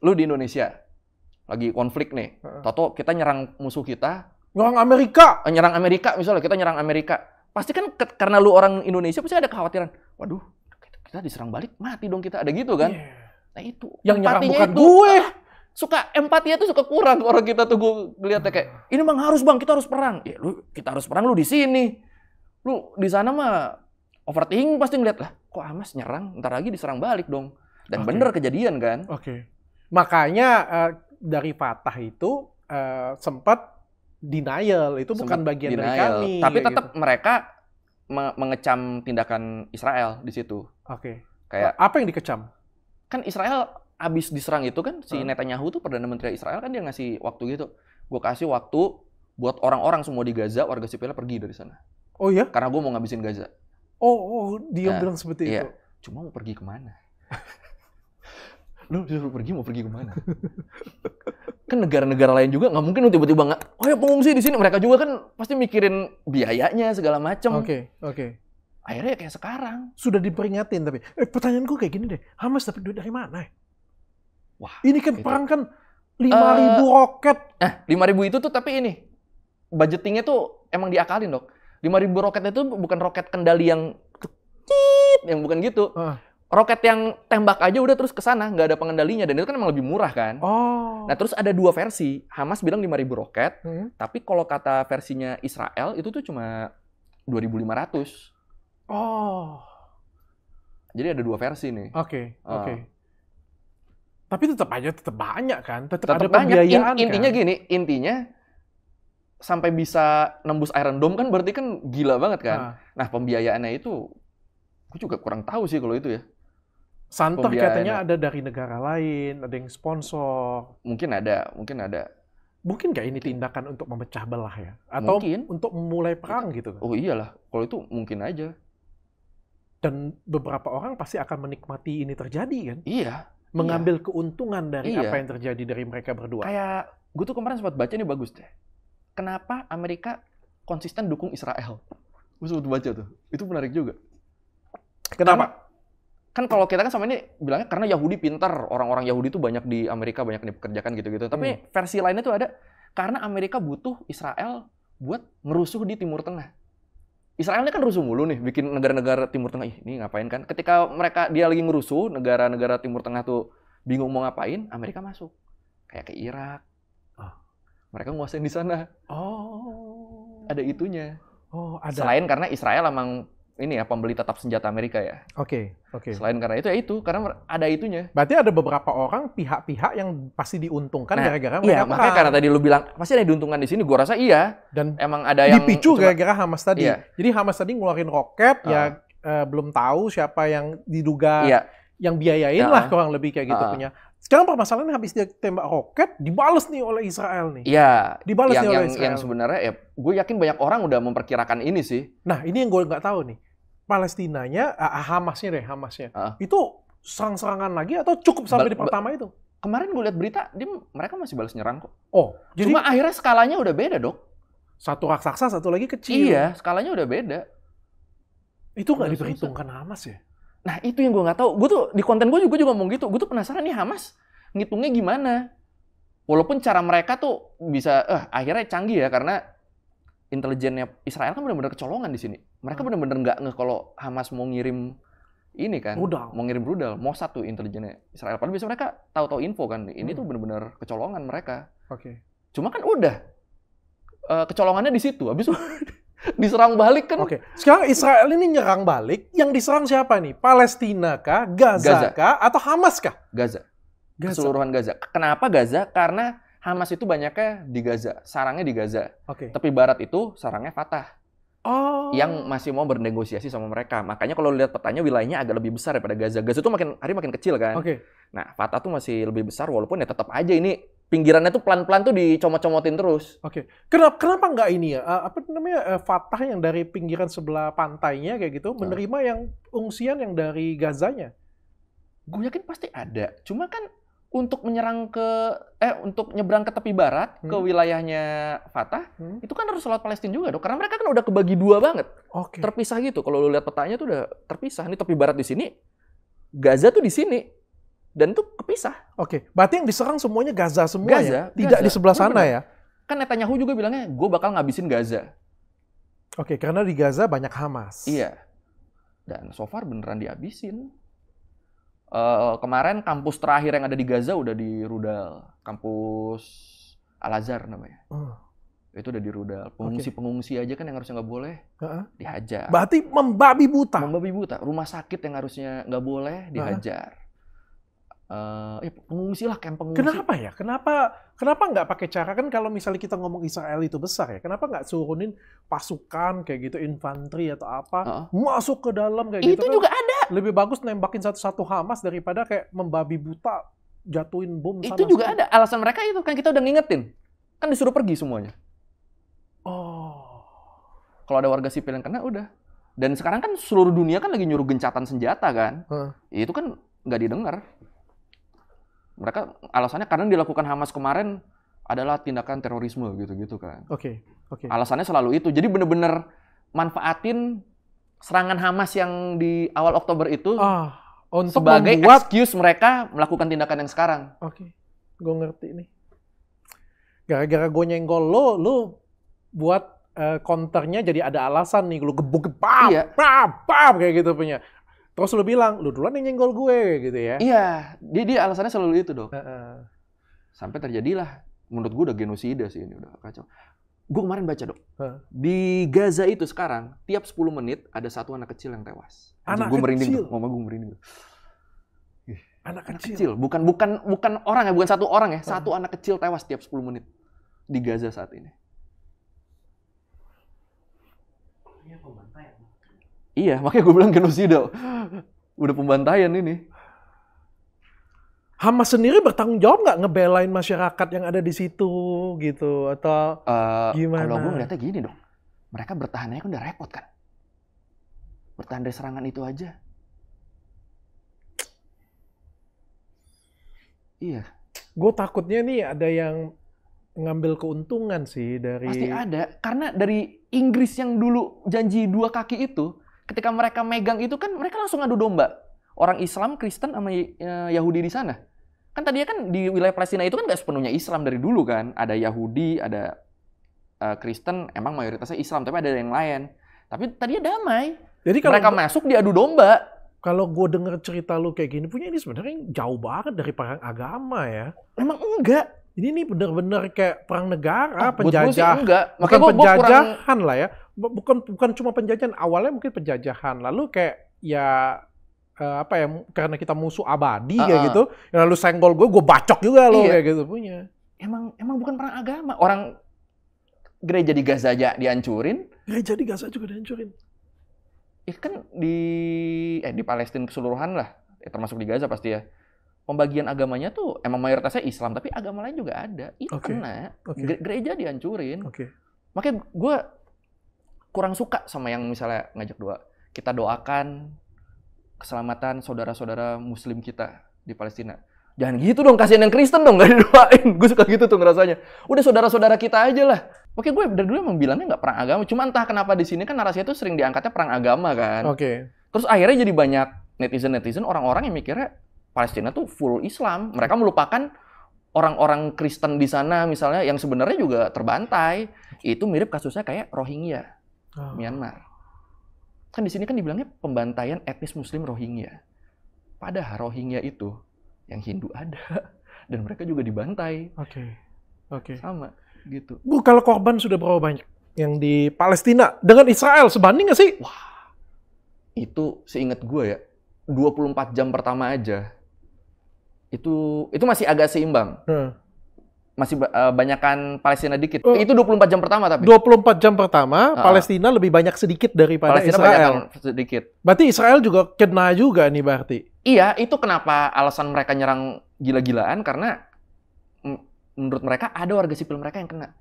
lu di Indonesia lagi konflik nih. Toto kita nyerang musuh kita, nyerang Amerika, oh, nyerang Amerika misalnya kita nyerang Amerika. Pasti kan karena lu orang Indonesia pasti ada kekhawatiran. Waduh, kita diserang balik, mati dong kita. Ada gitu kan? Yeah. Nah itu. Yang nyerang bukan itu, gue. Suka empati itu suka kurang orang kita tuh gue lihatnya kayak ah. ini emang harus bang kita harus perang. Ya lu kita harus perang lu di sini. Lu di sana mah overthinking pasti ngeliat lah kok amas nyerang ntar lagi diserang balik dong. Dan okay. bener kejadian kan? Oke. Okay. Makanya uh, dari patah itu uh, eh, sempat denial itu bukan bagian denial. dari kami. Tapi tetap gitu. mereka mengecam tindakan Israel di situ. Oke. Okay. Kayak apa yang dikecam? Kan Israel abis diserang itu kan si Netanyahu tuh perdana menteri Israel kan dia ngasih waktu gitu. Gue kasih waktu buat orang-orang semua di Gaza warga sipilnya pergi dari sana. Oh iya? Karena gue mau ngabisin Gaza. Oh, oh dia nah, bilang seperti iya. itu. Cuma mau pergi kemana? lu disuruh pergi mau pergi kemana? kan negara-negara lain juga nggak mungkin tiba-tiba nggak, oh ya pengungsi di sini mereka juga kan pasti mikirin biayanya segala macam. Oke okay, oke. Okay. Akhirnya ya kayak sekarang. Sudah diperingatin tapi, eh, pertanyaanku kayak gini deh, Hamas dapat duit dari mana? Wah. Ini kan gitu. perang kan eh, lima uh, ribu roket. Eh lima ribu itu tuh tapi ini budgetingnya tuh emang diakalin dok. Lima ribu roket itu bukan roket kendali yang kecil, yang bukan gitu. Uh roket yang tembak aja udah terus ke sana, nggak ada pengendalinya dan itu kan emang lebih murah kan. Oh. Nah, terus ada dua versi. Hamas bilang 5000 roket, hmm. tapi kalau kata versinya Israel itu tuh cuma 2500. Oh. Jadi ada dua versi nih. Oke, okay, ah. oke. Okay. Tapi tetap aja tetap banyak kan, tetap, tetap ada banyak. In, kan? intinya gini, intinya sampai bisa nembus Iron Dome kan berarti kan gila banget kan. Nah, nah pembiayaannya itu aku juga kurang tahu sih kalau itu ya. Santer pembiayaan. katanya ya. ada dari negara lain, ada yang sponsor. Mungkin ada, mungkin ada. Mungkin nggak ini tindakan untuk memecah belah ya? Atau mungkin. untuk memulai perang gitu? Oh iyalah, kalau itu mungkin aja. Dan beberapa orang pasti akan menikmati ini terjadi kan? Iya. Mengambil iya. keuntungan dari iya. apa yang terjadi dari mereka berdua. Kayak, gue tuh kemarin sempat baca ini bagus deh. Kenapa Amerika konsisten dukung Israel? Gue sempat baca tuh. Itu menarik juga. Kenapa? Karena kan kalau kita kan sama ini bilangnya karena Yahudi pintar, orang-orang Yahudi itu banyak di Amerika banyak dipekerjakan gitu-gitu. Tapi hmm. versi lainnya tuh ada karena Amerika butuh Israel buat ngerusuh di Timur Tengah. Israel ini kan rusuh mulu nih, bikin negara-negara Timur Tengah Ih, ini ngapain kan? Ketika mereka dia lagi ngerusuh, negara-negara Timur Tengah tuh bingung mau ngapain, Amerika masuk. Kayak ke Irak. Oh. Mereka nguasain di sana. Oh. Ada itunya. Oh, ada. Selain karena Israel emang ini ya pembeli tetap senjata Amerika ya. Oke, okay, oke. Okay. Selain karena itu ya itu karena ada itunya. Berarti ada beberapa orang pihak-pihak yang pasti diuntungkan nah, gara-gara iya, mereka. Iya, perang. makanya karena tadi lu bilang pasti ada diuntungkan di sini, gua rasa iya. Dan emang ada yang dipicu gara-gara Hamas tadi. Iya. Jadi Hamas tadi ngeluarin roket uh. ya ah. eh, belum tahu siapa yang diduga iya. yang biayain uh. lah ah. kurang lebih kayak gitu uh. punya. Sekarang permasalahan habis dia tembak roket, dibales nih oleh Israel nih. Iya. Dibales yang, nih oleh yang, Israel. Yang sebenarnya ya, gue yakin banyak orang udah memperkirakan ini sih. Nah, ini yang gue nggak tahu nih. Palestinanya, ah, ah Hamasnya deh, Hamasnya. Uh. Itu serang-serangan lagi atau cukup sampai di pertama itu? Kemarin gue lihat berita, dia, mereka masih balas nyerang kok. Oh, jadi cuma akhirnya skalanya udah beda dok. Satu raksasa, satu lagi kecil. Iya, skalanya udah beda. Itu nggak diperhitungkan Hamas ya? Nah itu yang gue nggak tahu. Gue tuh di konten gue juga juga ngomong gitu. Gue tuh penasaran nih Hamas ngitungnya gimana? Walaupun cara mereka tuh bisa eh akhirnya canggih ya karena intelijennya Israel kan benar-benar kecolongan di sini. Mereka hmm. benar-benar nggak ngeh kalau Hamas mau ngirim ini kan, rudal. mau ngirim rudal, mau satu intelijennya Israel. Padahal bisa mereka tahu-tahu info kan, ini hmm. tuh benar-benar kecolongan mereka. Oke. Okay. Cuma kan udah eh, kecolongannya di situ, habis diserang balik kan. Oke. Okay. Sekarang Israel ini nyerang balik, yang diserang siapa nih? Palestina kah, Gaza, Gaza. kah, atau Hamas kah? Gaza. Gaza. keseluruhan Gaza. Kenapa Gaza? Karena Hamas itu banyaknya di Gaza, sarangnya di Gaza. Oke. Okay. Tapi barat itu sarangnya Fatah. Oh. Yang masih mau bernegosiasi sama mereka. Makanya kalau lihat petanya wilayahnya agak lebih besar daripada Gaza. Gaza itu makin hari makin kecil kan. Oke. Okay. Nah, Fatah tuh masih lebih besar walaupun ya tetap aja ini pinggirannya tuh pelan-pelan tuh dicomot-comotin terus. Oke. Okay. Kenapa kenapa nggak ini ya? Uh, apa namanya uh, Fatah yang dari pinggiran sebelah pantainya kayak gitu nah. menerima nah. yang ungsian yang dari Gazanya? Gue yakin pasti ada. Cuma kan untuk menyerang ke eh untuk nyebrang ke tepi barat hmm. ke wilayahnya Fatah hmm. itu kan harus lewat Palestina juga dong karena mereka kan udah kebagi dua banget okay. terpisah gitu kalau lu lihat petanya tuh udah terpisah ini tepi barat di sini Gaza tuh di sini dan tuh kepisah oke okay. berarti yang diserang semuanya Gaza semua ya? Gaza, ya? tidak Gaza. di sebelah sana ya kan Netanyahu juga bilangnya gue bakal ngabisin Gaza oke okay, karena di Gaza banyak Hamas iya dan so far beneran dihabisin Eh, kemarin kampus terakhir yang ada di Gaza udah di rudal kampus Al Azhar namanya oh. itu udah di rudal pengungsi pengungsi aja kan yang harusnya nggak boleh uh-huh. dihajar berarti membabi buta membabi buta rumah sakit yang harusnya nggak boleh dihajar uh-huh. uh, ya pengungsi lah kan pengungsi kenapa ya kenapa Kenapa nggak pakai cara kan kalau misalnya kita ngomong Israel itu besar ya, kenapa nggak surunin pasukan kayak gitu, infanteri atau apa, uh. masuk ke dalam kayak itu gitu. Itu kan juga ada. Lebih bagus nembakin satu-satu Hamas daripada kayak membabi buta jatuhin bom Itu juga sana. ada. Alasan mereka itu kan kita udah ngingetin. Kan disuruh pergi semuanya. Oh. Kalau ada warga sipil yang kena udah. Dan sekarang kan seluruh dunia kan lagi nyuruh gencatan senjata kan. Huh. Itu kan nggak didengar mereka alasannya karena dilakukan Hamas kemarin adalah tindakan terorisme gitu-gitu kan. Oke, okay, oke. Okay. Alasannya selalu itu. Jadi benar-benar manfaatin serangan Hamas yang di awal Oktober itu ah, untuk sebagai membuat... excuse mereka melakukan tindakan yang sekarang. Oke. Okay. Gue ngerti nih. Gara-gara gue nyenggol lo, lo buat uh, eh, counternya jadi ada alasan nih. lo gebuk gebap, iya. bap, kayak gitu punya. Terus lu bilang, lu duluan yang nyenggol gue gitu ya. Iya, dia, dia alasannya selalu itu dok. Uh -uh. Sampai terjadilah, menurut gue udah genosida sih ini, udah kacau. Gue kemarin baca dok, huh? di Gaza itu sekarang, tiap 10 menit ada satu anak kecil yang tewas. Anak gue merinding mama gue merinding tuh. Anak, anak kecil. kecil. Bukan bukan bukan orang ya, bukan satu orang ya, satu uh. anak kecil tewas tiap 10 menit di Gaza saat ini. Iya, makanya gue bilang genosida. Udah pembantaian ini. Hamas sendiri bertanggung jawab nggak ngebelain masyarakat yang ada di situ gitu atau uh, gimana? Kalau gue ngeliatnya gini dong, mereka bertahannya kan udah repot kan. Bertahan dari serangan itu aja. Iya. Gue takutnya nih ada yang ngambil keuntungan sih dari pasti ada karena dari Inggris yang dulu janji dua kaki itu ketika mereka megang itu kan mereka langsung adu domba. Orang Islam, Kristen sama eh, Yahudi di sana. Kan tadinya kan di wilayah Palestina itu kan nggak sepenuhnya Islam dari dulu kan. Ada Yahudi, ada eh, Kristen, emang mayoritasnya Islam, tapi ada yang lain. Tapi tadinya damai. Jadi kalau mereka masuk diadu domba. Kalau gue dengar cerita lu kayak gini punya ini sebenarnya jauh banget dari perang agama ya. Emang enggak ini nih benar bener kayak perang negara, ah, penjajah. enggak. Bukan gua, penjajahan gua kurang... lah ya. Bukan bukan cuma penjajahan, awalnya mungkin penjajahan. Lalu kayak ya uh, apa ya karena kita musuh abadi uh -uh. kayak gitu. Lalu senggol gue, gue bacok juga loh iya. kayak gitu punya. Emang emang bukan perang agama. Orang gereja di Gaza aja dihancurin. Gereja di Gaza juga dihancurin. Iya kan di eh di Palestina keseluruhan lah, ya, termasuk di Gaza pasti ya pembagian agamanya tuh emang mayoritasnya Islam, tapi agama lain juga ada. Itu iya, okay. kena. Okay. Gereja dihancurin. Okay. Makanya gue kurang suka sama yang misalnya ngajak doa. Kita doakan keselamatan saudara-saudara muslim kita di Palestina. Jangan gitu dong, kasihan yang Kristen dong, gak didoain. Gue suka gitu tuh ngerasanya. Udah saudara-saudara kita aja lah. Oke, gue dari dulu emang bilangnya nggak perang agama. Cuma entah kenapa di sini kan narasinya tuh sering diangkatnya perang agama kan. Oke. Okay. Terus akhirnya jadi banyak netizen-netizen, orang-orang yang mikirnya, Palestina tuh full Islam. Mereka melupakan orang-orang Kristen di sana misalnya yang sebenarnya juga terbantai. Itu mirip kasusnya kayak Rohingya, ah. Myanmar. Kan di sini kan dibilangnya pembantaian etnis muslim Rohingya. Padahal Rohingya itu yang Hindu ada dan mereka juga dibantai. Oke. Okay. Oke. Okay. Sama gitu. Bu, kalau korban sudah berapa banyak yang di Palestina dengan Israel sebanding nggak sih? Wah. Itu seingat gue ya, 24 jam pertama aja itu itu masih agak seimbang. Hmm. Masih uh, eh, banyakkan Palestina dikit. Uh, itu 24 jam pertama tapi. 24 jam pertama uh, Palestina lebih banyak sedikit daripada Palestina Israel. sedikit. Berarti Israel juga kena juga nih berarti. Iya, itu kenapa alasan mereka nyerang gila-gilaan karena menurut mereka ada warga sipil mereka yang kena.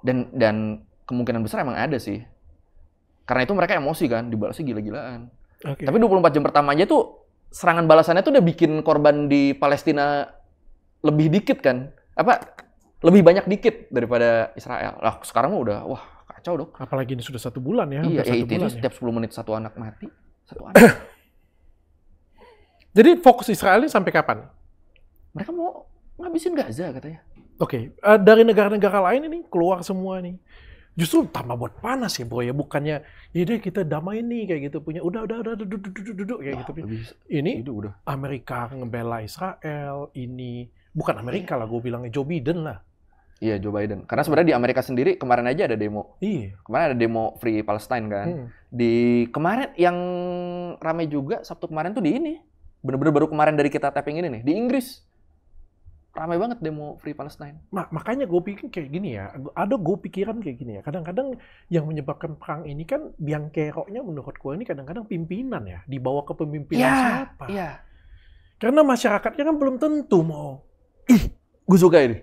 Dan dan kemungkinan besar emang ada sih. Karena itu mereka emosi kan, dibalasnya gila-gilaan. Okay. Tapi 24 jam pertama aja tuh serangan balasannya tuh udah bikin korban di Palestina lebih dikit kan? Apa lebih banyak dikit daripada Israel. Lah sekarang udah wah kacau dong. Apalagi ini sudah satu bulan ya. Iya, satu eh, bulan setiap ya. 10 menit satu anak mati, satu anak. Jadi fokus Israel ini sampai kapan? Mereka mau ngabisin Gaza katanya. Oke, okay. uh, eh, dari negara-negara lain ini keluar semua nih justru tambah buat panas ya boy ya bukannya ya deh kita damai nih kayak gitu punya udah udah udah duduk duduk duduk duduk kayak nah, gitu habis, ini itu udah. Amerika ngebela Israel ini bukan Amerika lah gue bilangnya Joe Biden lah iya Joe Biden karena sebenarnya di Amerika sendiri kemarin aja ada demo iya kemarin ada demo Free Palestine kan hmm. di kemarin yang ramai juga Sabtu kemarin tuh di ini bener-bener baru kemarin dari kita tapping ini nih di Inggris rame banget demo Free Palestine. Nah, makanya gue pikir kayak gini ya, ada gue pikiran kayak gini ya, kadang-kadang yang menyebabkan perang ini kan biang keroknya menurut gue ini kadang-kadang pimpinan ya, dibawa ke pemimpinan ya, siapa. Ya. Karena masyarakatnya kan belum tentu mau, ih gue suka ini.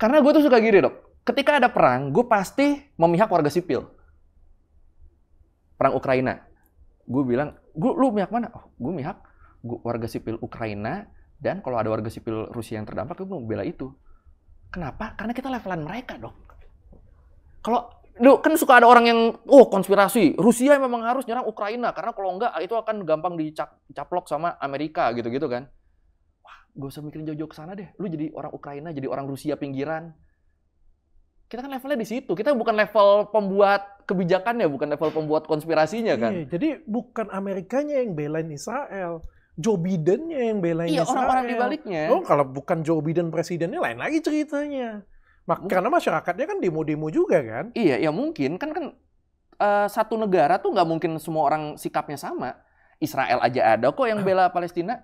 Karena gue tuh suka gini dok, ketika ada perang, gue pasti memihak warga sipil. Perang Ukraina. Gue bilang, gue lu mihak mana? Oh, gue mihak warga sipil Ukraina dan kalau ada warga sipil Rusia yang terdampak, ya gue mau bela itu. Kenapa? Karena kita levelan mereka dong. Kalau lu kan suka ada orang yang, oh konspirasi, Rusia memang harus nyerang Ukraina, karena kalau enggak itu akan gampang dicaplok sama Amerika gitu-gitu kan. Wah, gak usah mikirin jauh-jauh ke sana deh. Lu jadi orang Ukraina, jadi orang Rusia pinggiran. Kita kan levelnya di situ. Kita bukan level pembuat kebijakannya, bukan level pembuat konspirasinya kan. Iya, jadi bukan Amerikanya yang belain Israel Joe Bidennya yang belain iya, Israel. Iya orang-orang di baliknya. Oh kalau bukan Joe Biden presidennya lain lagi ceritanya. Mak hmm. karena masyarakatnya kan demo-demo juga kan. Iya, ya mungkin kan kan uh, satu negara tuh nggak mungkin semua orang sikapnya sama. Israel aja ada kok yang bela Palestina.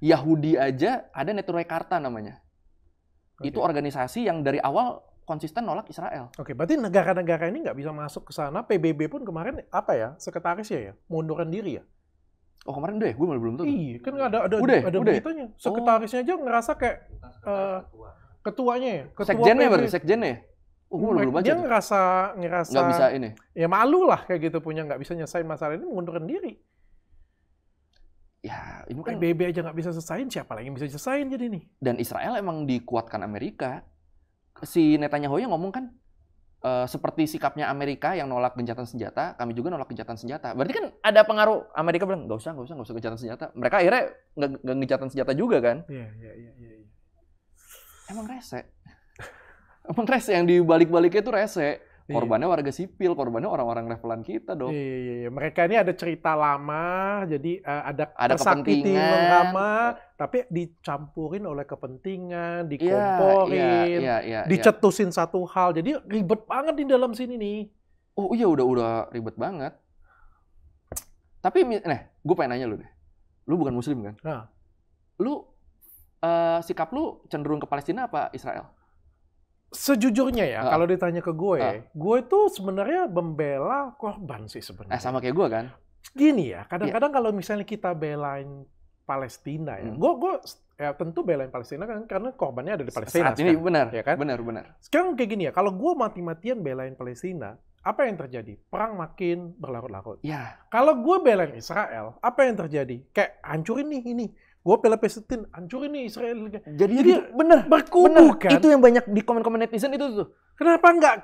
Yahudi aja ada Neturei Karta namanya. Okay. Itu organisasi yang dari awal konsisten nolak Israel. Oke, okay, berarti negara-negara ini nggak bisa masuk ke sana. PBB pun kemarin apa ya sekretarisnya ya mundurkan diri ya. Oh kemarin udah ya? Gue malah belum tuh. Iya, kan ada ada udah, ya? ada udah. Ya? beritanya. Oh. Sekretarisnya oh. aja ngerasa kayak uh, ketuanya ya. Ketua Sekjennya berarti, sekjennya Uh, oh, gue belum baca. Dia ngerasa ngerasa nggak bisa ini. Ya malu lah kayak gitu punya nggak bisa nyesain masalah ini mengundurkan diri. Ya, ini kan, kan Bebe aja nggak bisa selesain, siapa lagi yang bisa selesain jadi nih? Dan Israel emang dikuatkan Amerika. Si Netanyahu yang ngomong kan, uh, seperti sikapnya Amerika yang nolak gencatan senjata, kami juga nolak gencatan senjata. Berarti kan ada pengaruh Amerika bilang nggak usah, nggak usah, nggak usah gencatan senjata. Mereka akhirnya nggak gencatan senjata juga kan? Iya, iya, iya. Ya. Emang rese. Emang rese yang dibalik-baliknya itu rese. Iya. Korbannya warga sipil, korbannya orang-orang levelan kita dong. Iya, iya, iya. Mereka ini ada cerita lama, jadi uh, ada, ada kepentingan lama, eh. tapi dicampurin oleh kepentingan, iya, dikomporin, iya, iya, iya, iya, dicetusin iya. satu hal. Jadi ribet banget di dalam sini nih. Oh iya, udah udah ribet banget. Tapi, nih, gue pengen nanya lu deh. Lu bukan muslim kan? Nah. Lu uh, sikap lu cenderung ke Palestina apa Israel? sejujurnya ya, uh. kalau ditanya ke gue, uh. gue itu sebenarnya membela korban sih sebenarnya. Eh, sama kayak gue kan. Gini ya, kadang-kadang yeah. kalau misalnya kita belain Palestina ya, hmm. gue gue ya tentu belain Palestina kan karena korbannya ada di Palestina. Saat ini benar, ya kan? Benar, benar. Sekarang kayak gini ya, kalau gue mati-matian belain Palestina, apa yang terjadi? Perang makin berlarut-larut. Ya. Yeah. Kalau gue belain Israel, apa yang terjadi? Kayak hancurin nih ini gue bela Palestina hancurin ini Israel. Jadi, Jadi gitu. bener berkubu kan. Itu yang banyak di komen-komen netizen itu tuh. Kenapa enggak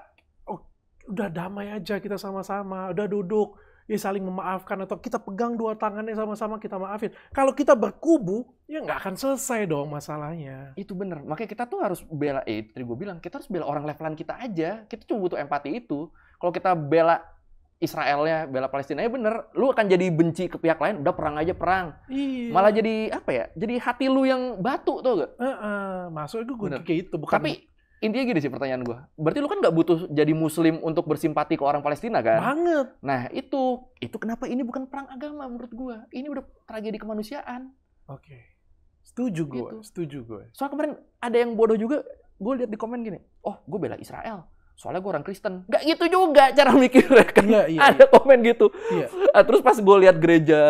oh, udah damai aja kita sama-sama, udah duduk, ya saling memaafkan atau kita pegang dua tangannya sama-sama kita maafin. Kalau kita berkubu, ya nggak akan selesai dong masalahnya. Itu bener. Makanya kita tuh harus bela, eh tadi gue bilang, kita harus bela orang levelan kita aja. Kita cuma butuh empati itu. Kalau kita bela Israelnya bela Palestina ya bener lu akan jadi benci ke pihak lain udah perang aja perang iya. malah jadi apa ya jadi hati lu yang batu tuh gak uh, uh, masuk itu gue kayak itu bukan tapi intinya gini sih pertanyaan gue berarti lu kan nggak butuh jadi muslim untuk bersimpati ke orang Palestina kan banget nah itu itu kenapa ini bukan perang agama menurut gue ini udah tragedi kemanusiaan oke okay. setuju gue gitu. setuju gue soal kemarin ada yang bodoh juga gue lihat di komen gini oh gue bela Israel soalnya gue orang Kristen. Gak gitu juga cara mikirnya kan. Iya, iya, Ada iya. komen gitu. Iya. Ah, terus pas gue lihat gereja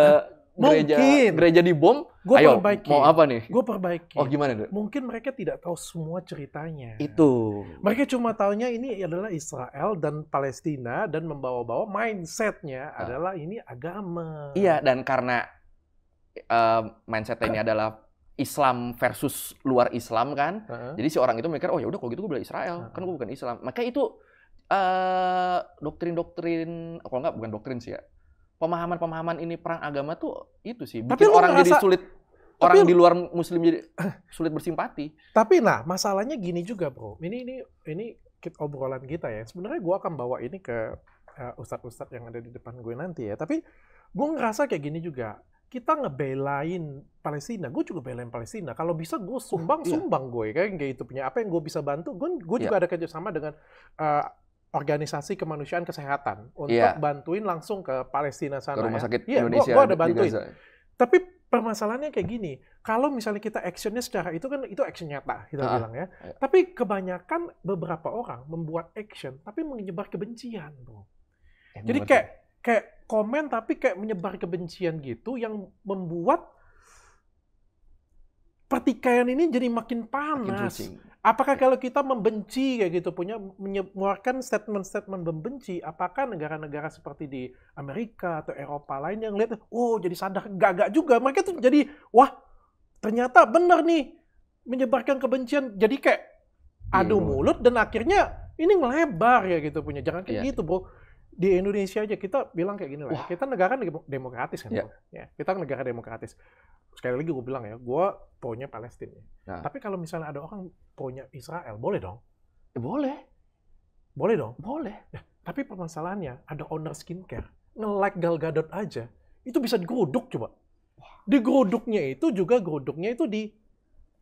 Mungkin. gereja gereja dibom, gua ayo perbaiki. mau apa nih? Gue perbaiki. Oh gimana? Dek? Mungkin mereka tidak tahu semua ceritanya. Itu. Mereka cuma tahunya ini adalah Israel dan Palestina dan membawa-bawa mindsetnya adalah ini agama. Iya dan karena uh, mindsetnya ini adalah Islam versus luar Islam kan. Uh-huh. Jadi si orang itu mikir, oh ya udah kalau gitu gue bela Israel, uh-huh. kan gue bukan Islam. Maka itu doktrin eh, doktrin-doktrin, kalau nggak bukan doktrin sih ya, pemahaman-pemahaman ini perang agama tuh itu sih. Bikin tapi orang ngerasa, jadi sulit, tapi, orang di luar Muslim jadi sulit bersimpati. Tapi nah masalahnya gini juga bro, ini ini ini obrolan kita ya. Sebenarnya gue akan bawa ini ke ustadz eh, ustadz-ustadz yang ada di depan gue nanti ya. Tapi gue ngerasa kayak gini juga kita ngebelain Palestina, gue juga belain Palestina. Kalau bisa gue oh, sumbang, iya. sumbang gue ya, kayak gitu punya. Apa yang gue bisa bantu, gue iya. juga yeah. ada kerjasama dengan uh, organisasi kemanusiaan kesehatan untuk yeah. bantuin langsung ke Palestina sana. Ke rumah ya. sakit ya. Indonesia. Iya, gue ada bantuin. Tapi permasalahannya kayak gini, kalau misalnya kita actionnya secara itu kan itu action nyata kita ah, bilang ya. Yeah. Tapi kebanyakan beberapa orang membuat action tapi menyebar kebencian, bro. Jadi kayak kayak komen tapi kayak menyebar kebencian gitu yang membuat pertikaian ini jadi makin panas. Makin apakah iya. kalau kita membenci kayak gitu punya mengeluarkan statement-statement membenci, apakah negara-negara seperti di Amerika atau Eropa lain yang lihat, oh jadi sadar gagak juga, Maka itu jadi wah ternyata benar nih menyebarkan kebencian, jadi kayak adu mulut dan akhirnya ini melebar ya gitu punya, jangan kayak yeah. gitu bro di Indonesia aja kita bilang kayak gini lah. Ya, Wah. Kita negara demokratis kan. Yeah. Ya, kita negara demokratis. Sekali lagi gue bilang ya, gue punya Palestina. Ya. Nah. Tapi kalau misalnya ada orang punya Israel, boleh dong? Ya, boleh. Boleh dong? Boleh. Ya, tapi permasalahannya ada owner skincare nge-like Gal Gadot aja, itu bisa digoduk coba. Di godoknya itu juga godoknya itu di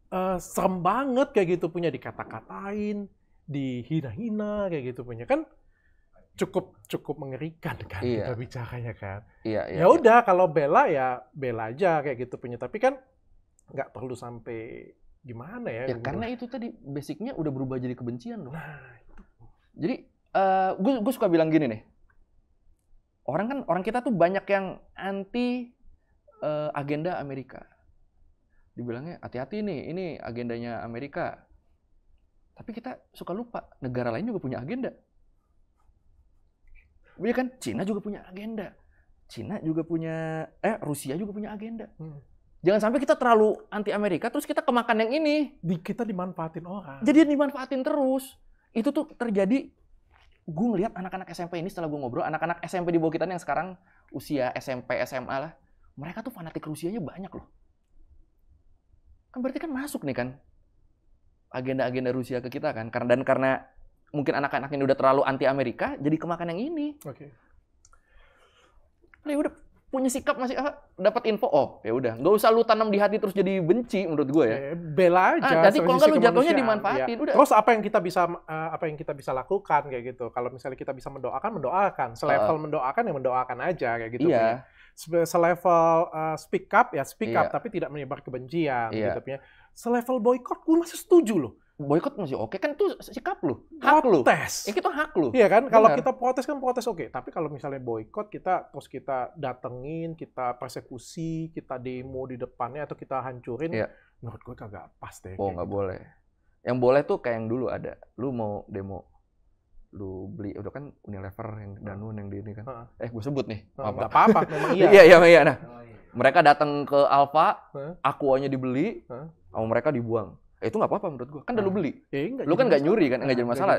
uh, serem banget kayak gitu punya dikata-katain, dihina-hina kayak gitu punya kan cukup cukup mengerikan kan iya. kita bicaranya kan. Iya, iya, ya iya. udah iya. kalau bela ya bela aja kayak gitu punya tapi kan nggak perlu sampai gimana ya. Ya gitu. karena itu tadi basicnya udah berubah jadi kebencian loh. Nah, itu. Jadi uh, eh, gue suka bilang gini nih. Orang kan orang kita tuh banyak yang anti uh, agenda Amerika. Dibilangnya hati-hati nih ini agendanya Amerika. Tapi kita suka lupa negara lain juga punya agenda Oh kan, Cina juga punya agenda. Cina juga punya, eh Rusia juga punya agenda. Hmm. Jangan sampai kita terlalu anti Amerika, terus kita kemakan yang ini. Di, kita dimanfaatin orang. Jadi dimanfaatin terus. Itu tuh terjadi, gue ngeliat anak-anak SMP ini setelah gue ngobrol, anak-anak SMP di bawah kita yang sekarang usia SMP, SMA lah, mereka tuh fanatik Rusianya banyak loh. Kan berarti kan masuk nih kan agenda-agenda Rusia ke kita kan dan karena mungkin anak anaknya udah terlalu anti Amerika, jadi kemakan yang ini. Oke. Okay. Ya udah punya sikap masih ah, dapat info oh ya udah nggak usah lu tanam di hati terus jadi benci menurut gue ya eh, bela ah, aja ah, jadi kalau nggak lu jatuhnya dimanfaatin ya. udah terus apa yang kita bisa eh, apa yang kita bisa lakukan kayak gitu kalau misalnya kita bisa mendoakan mendoakan selevel uh, mendoakan ya mendoakan aja kayak gitu iya. selevel uh, speak up ya speak iya. up tapi tidak menyebar kebencian iya. gitu ya selevel boykot gue masih setuju loh boykot masih oke kan itu sikap lu hak lu protes ya, itu kan hak lu iya kan kalau kita protes kan protes oke tapi kalau misalnya boykot kita terus kita datengin kita persekusi kita demo di depannya atau kita hancurin iya. menurut gue kagak pas deh oh nggak gitu. boleh yang boleh tuh kayak yang dulu ada lu mau demo lu beli udah kan Unilever yang Danone yang di ini kan eh gue sebut nih uh, apa apa, memang iya iya iya, iya nah oh, iya. mereka datang ke Alfa huh? akuanya dibeli huh? sama mereka dibuang eh, itu nggak apa-apa menurut gua. Kan udah lu hmm. beli. Ya, enggak, iya, lu kan nggak nyuri kan, nggak jadi masalah.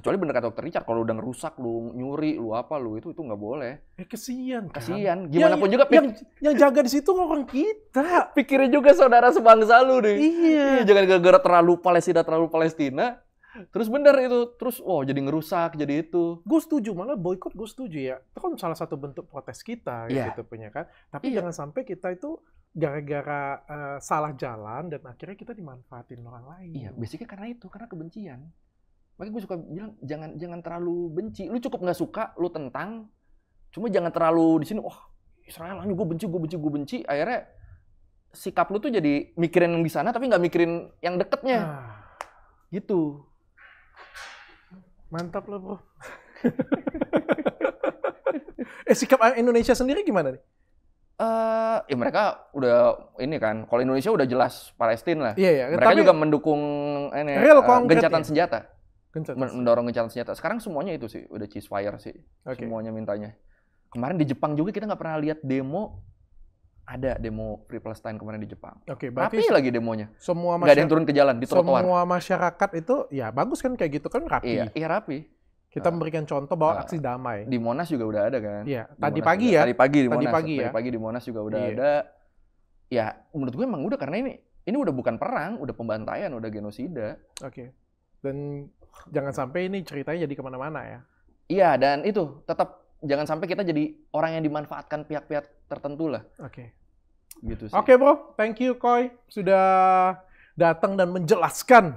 Kecuali, bener kata dokter Richard, kalau udah ngerusak lu nyuri, lu apa lu itu itu nggak boleh. Eh, kesian kan. Kesian. Ya, Gimana ya, pun juga yang, yang jaga di situ orang kita. Pikirin juga saudara sebangsa lu deh. Iya. iya jangan gara-gara terlalu Palestina terlalu Palestina. Terus bener itu, terus wow jadi ngerusak jadi itu. Gue setuju, malah boykot gue setuju ya. Itu kan salah satu bentuk protes kita yeah. gitu punya kan. Tapi yeah. jangan sampai kita itu gara-gara uh, salah jalan dan akhirnya kita dimanfaatin orang lain. Iya, basicnya karena itu, karena kebencian. Makanya gue suka bilang jangan jangan terlalu benci. Lu cukup nggak suka, lu tentang. Cuma jangan terlalu di sini, wah oh, Israel aja gue benci, gue benci, gue benci. Akhirnya sikap lu tuh jadi mikirin yang di sana tapi nggak mikirin yang deketnya. Ah. Gitu. Mantap lo, Bro. eh sikap Indonesia sendiri gimana nih? Uh, ya mereka udah ini kan, kalau Indonesia udah jelas Palestina lah. Iya, iya. Mereka Tapi juga mendukung ini real uh, gencatan ya? senjata. Gencatan. Mendorong gencatan senjata. Sekarang semuanya itu sih udah ceasefire sih. Okay. Semuanya mintanya. Kemarin di Jepang juga kita nggak pernah lihat demo ada demo Free Palestine kemarin di Jepang. Oke, okay, berarti rapi lagi demonya. Semua masyarakat, gak ada yang turun ke jalan di trotoar. Semua masyarakat itu ya bagus kan kayak gitu kan rapi. Iya, iya rapi. Kita uh, memberikan contoh bahwa uh, aksi damai. Di Monas juga udah ada kan? Iya. Tadi Monas pagi juga, ya. Tadi pagi di Monas. Tadi pagi, ya. tadi pagi di Monas juga udah iya. ada. Ya, menurut gue emang udah karena ini ini udah bukan perang, udah pembantaian, udah genosida. Oke. Okay. Dan jangan sampai ini ceritanya jadi kemana-mana ya. Iya, dan itu tetap jangan sampai kita jadi orang yang dimanfaatkan pihak-pihak tertentu lah. Oke. Okay. Gitu sih. Oke okay, bro, thank you Koi sudah datang dan menjelaskan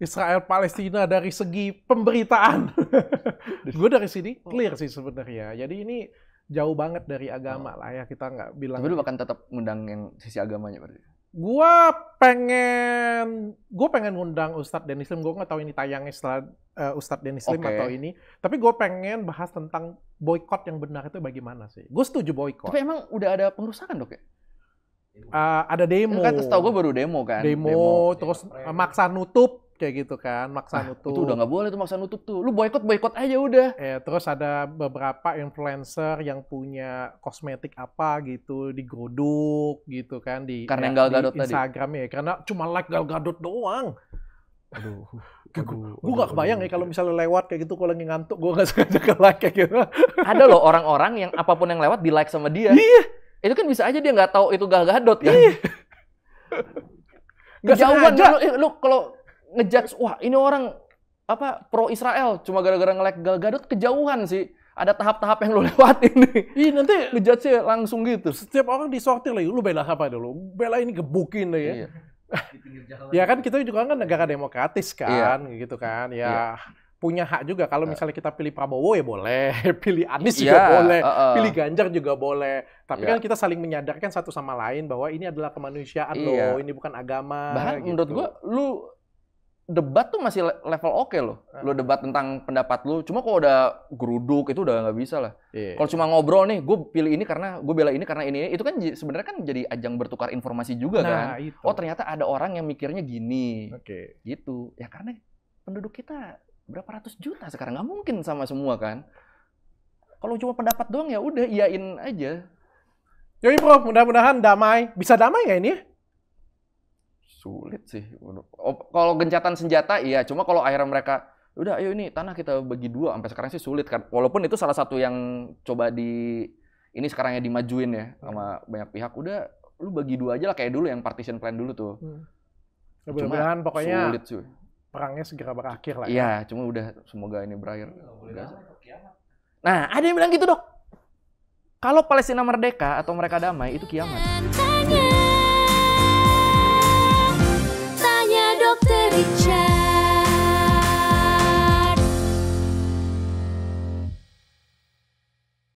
Israel Palestina dari segi pemberitaan. gue dari sini oh. clear sih sebenarnya. Jadi ini jauh banget dari agama oh. lah ya kita nggak bilang. Tapi lu bahkan tetap ngundang yang sisi agamanya berarti. Gua pengen, gue pengen ngundang Ustadz Denis Lim. Gue nggak tahu ini tayangnya setelah uh, Ustadz Denis Lim okay. atau ini. Tapi gue pengen bahas tentang boykot yang benar itu bagaimana sih. Gue setuju boykot. Tapi emang udah ada pengurusan dok ya? Uh, ada demo. Kan tau gue baru demo kan. Demo, demo terus demo. Iya, maksa nutup kayak gitu kan maksa ah, nutup itu udah nggak boleh tuh maksa nutup tuh lu boykot boykot aja udah eh terus ada beberapa influencer yang punya kosmetik apa gitu digoduk gitu kan di karena ya, Gal Gadot di Instagram tadi. ya karena cuma like Gal Gadot doang aduh gue gak kebayang ya kalau misalnya lewat kayak gitu kalau lagi ngantuk gue gak sengaja ke like kayak gitu ada loh orang-orang yang apapun yang lewat di like sama dia iya itu kan bisa aja dia nggak tahu itu Gal Gadot kan iya. Gak jauh lu, lu, eh, lu kalau ngejudge wah ini orang apa pro Israel cuma gara-gara ngelek Gal Gadot kejauhan sih ada tahap-tahap yang lo lewatin nih. Iya nanti ngejudge sih langsung gitu. Setiap orang disortir lagi, lo bela apa dulu? Bela ini gebukin deh ya. Iya. ya kan kita juga kan negara demokratis kan, iya. gitu kan. Ya iya. punya hak juga kalau iya. misalnya kita pilih Prabowo ya boleh, pilih Anies iya, juga boleh, uh, uh. pilih Ganjar juga boleh. Tapi iya. kan kita saling menyadarkan satu sama lain bahwa ini adalah kemanusiaan iya. loh, ini bukan agama. Bahkan gitu. menurut gua lu debat tuh masih level oke okay loh. Ah. Lo debat tentang pendapat lo. Cuma kalau udah geruduk itu udah nggak bisa lah. Yeah. Kalau cuma ngobrol nih, gue pilih ini karena gue bela ini karena ini, itu kan sebenarnya kan jadi ajang bertukar informasi juga nah, kan. Itu. Oh ternyata ada orang yang mikirnya gini. Oke. Okay. Gitu. Ya karena penduduk kita berapa ratus juta sekarang nggak mungkin sama semua kan. Kalau cuma pendapat doang ya udah iain aja. Yoi Prof, mudah-mudahan damai. Bisa damai nggak ini? sulit sih. Oh, kalau gencatan senjata iya, cuma kalau akhirnya mereka udah ayo ini tanah kita bagi dua sampai sekarang sih sulit kan. Walaupun itu salah satu yang coba di ini sekarang ya dimajuin ya sama banyak pihak udah lu bagi dua aja lah kayak dulu yang partition plan dulu tuh. Hmm. pokoknya sulit sih. Perangnya segera berakhir lah. Ya. Iya, cuma udah semoga ini berakhir. Nah, ada yang bilang gitu, Dok. Kalau Palestina merdeka atau mereka damai itu kiamat. Daddy Chan.